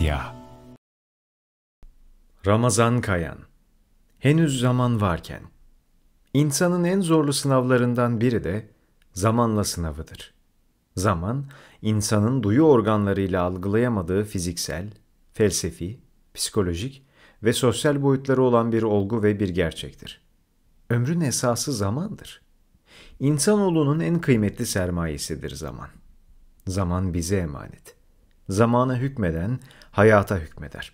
Medya Ramazan Kayan Henüz zaman varken İnsanın en zorlu sınavlarından biri de zamanla sınavıdır. Zaman, insanın duyu organlarıyla algılayamadığı fiziksel, felsefi, psikolojik ve sosyal boyutları olan bir olgu ve bir gerçektir. Ömrün esası zamandır. İnsanoğlunun en kıymetli sermayesidir zaman. Zaman bize emanet zamana hükmeden hayata hükmeder.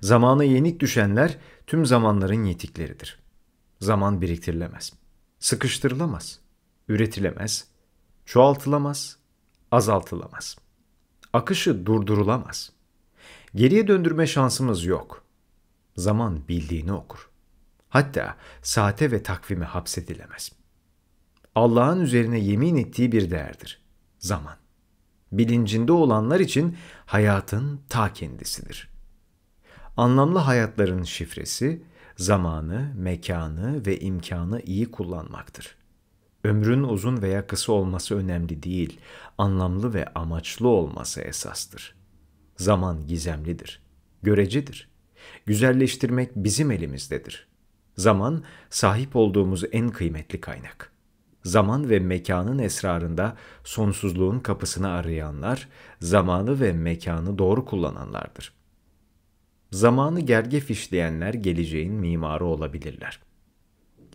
Zamana yenik düşenler tüm zamanların yetikleridir. Zaman biriktirilemez, sıkıştırılamaz, üretilemez, çoğaltılamaz, azaltılamaz. Akışı durdurulamaz. Geriye döndürme şansımız yok. Zaman bildiğini okur. Hatta saate ve takvime hapsedilemez. Allah'ın üzerine yemin ettiği bir değerdir. Zaman bilincinde olanlar için hayatın ta kendisidir. Anlamlı hayatların şifresi zamanı, mekanı ve imkanı iyi kullanmaktır. Ömrün uzun veya kısa olması önemli değil, anlamlı ve amaçlı olması esastır. Zaman gizemlidir, görecidir. Güzelleştirmek bizim elimizdedir. Zaman sahip olduğumuz en kıymetli kaynak zaman ve mekanın esrarında sonsuzluğun kapısını arayanlar, zamanı ve mekanı doğru kullananlardır. Zamanı gerge fişleyenler geleceğin mimarı olabilirler.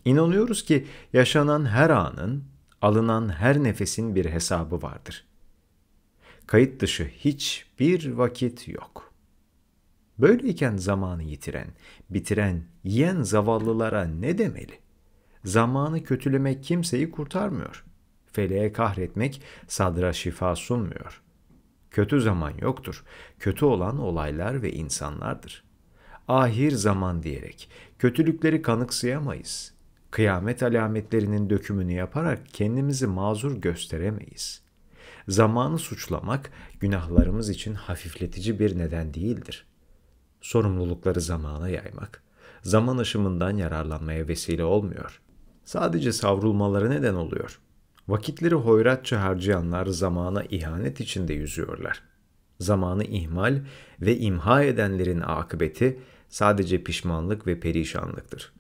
İnanıyoruz ki yaşanan her anın, alınan her nefesin bir hesabı vardır. Kayıt dışı hiçbir vakit yok. Böyleyken zamanı yitiren, bitiren, yiyen zavallılara ne demeli? Zamanı kötülemek kimseyi kurtarmıyor. Feleğe kahretmek sadra şifa sunmuyor. Kötü zaman yoktur. Kötü olan olaylar ve insanlardır. Ahir zaman diyerek kötülükleri kanıksayamayız. Kıyamet alametlerinin dökümünü yaparak kendimizi mazur gösteremeyiz. Zamanı suçlamak günahlarımız için hafifletici bir neden değildir. Sorumlulukları zamana yaymak, zaman aşımından yararlanmaya vesile olmuyor.'' sadece savrulmalara neden oluyor. Vakitleri hoyratça harcayanlar zamana ihanet içinde yüzüyorlar. Zamanı ihmal ve imha edenlerin akıbeti sadece pişmanlık ve perişanlıktır.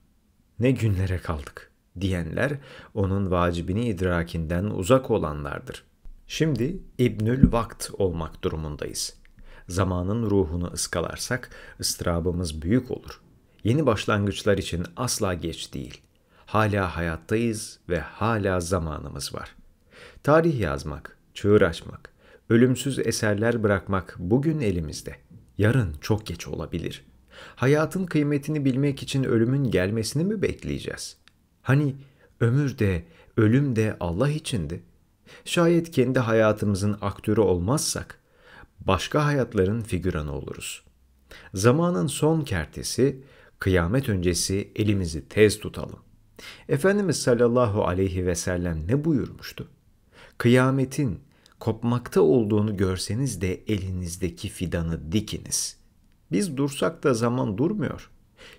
Ne günlere kaldık diyenler onun vacibini idrakinden uzak olanlardır. Şimdi İbnül Vakt olmak durumundayız. Zamanın ruhunu ıskalarsak ıstırabımız büyük olur. Yeni başlangıçlar için asla geç değil. Hala hayattayız ve hala zamanımız var. Tarih yazmak, çığır açmak, ölümsüz eserler bırakmak bugün elimizde. Yarın çok geç olabilir. Hayatın kıymetini bilmek için ölümün gelmesini mi bekleyeceğiz? Hani ömür de, ölüm de Allah içindi. Şayet kendi hayatımızın aktörü olmazsak, başka hayatların figüranı oluruz. Zamanın son kertesi, kıyamet öncesi elimizi tez tutalım. Efendimiz sallallahu aleyhi ve sellem ne buyurmuştu? Kıyametin kopmakta olduğunu görseniz de elinizdeki fidanı dikiniz. Biz dursak da zaman durmuyor.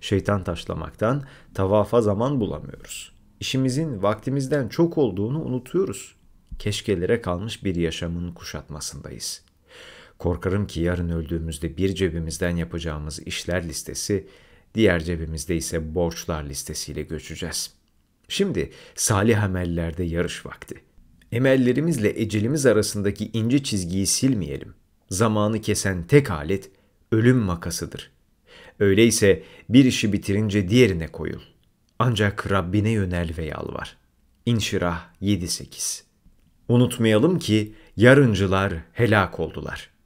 Şeytan taşlamaktan tavafa zaman bulamıyoruz. İşimizin vaktimizden çok olduğunu unutuyoruz. Keşkelere kalmış bir yaşamın kuşatmasındayız. Korkarım ki yarın öldüğümüzde bir cebimizden yapacağımız işler listesi diğer cebimizde ise borçlar listesiyle göçeceğiz. Şimdi salih amellerde yarış vakti. Emellerimizle ecelimiz arasındaki ince çizgiyi silmeyelim. Zamanı kesen tek alet ölüm makasıdır. Öyleyse bir işi bitirince diğerine koyul. Ancak Rabbine yönel ve yalvar. İnşirah 7-8 Unutmayalım ki yarıncılar helak oldular.''